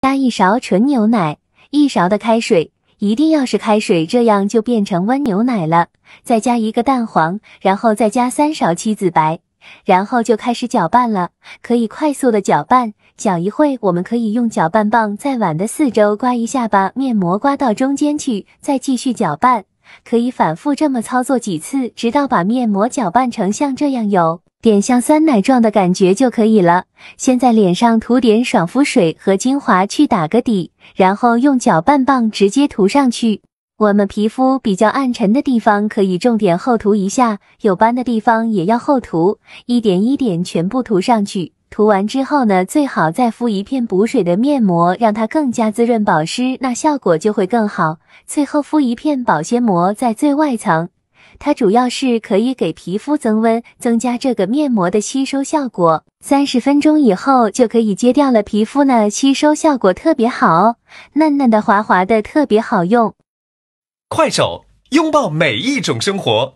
加一勺纯牛奶，一勺的开水，一定要是开水，这样就变成温牛奶了。再加一个蛋黄，然后再加三勺七子白，然后就开始搅拌了。可以快速的搅拌，搅一会，我们可以用搅拌棒在碗的四周刮一下把面膜刮到中间去，再继续搅拌，可以反复这么操作几次，直到把面膜搅拌成像这样有。点像酸奶状的感觉就可以了。先在脸上涂点爽肤水和精华去打个底，然后用搅拌棒直接涂上去。我们皮肤比较暗沉的地方可以重点厚涂一下，有斑的地方也要厚涂，一点一点全部涂上去。涂完之后呢，最好再敷一片补水的面膜，让它更加滋润保湿，那效果就会更好。最后敷一片保鲜膜在最外层。它主要是可以给皮肤增温，增加这个面膜的吸收效果。三十分钟以后就可以揭掉了，皮肤呢吸收效果特别好哦，嫩嫩的、滑滑的，特别好用。快手，拥抱每一种生活。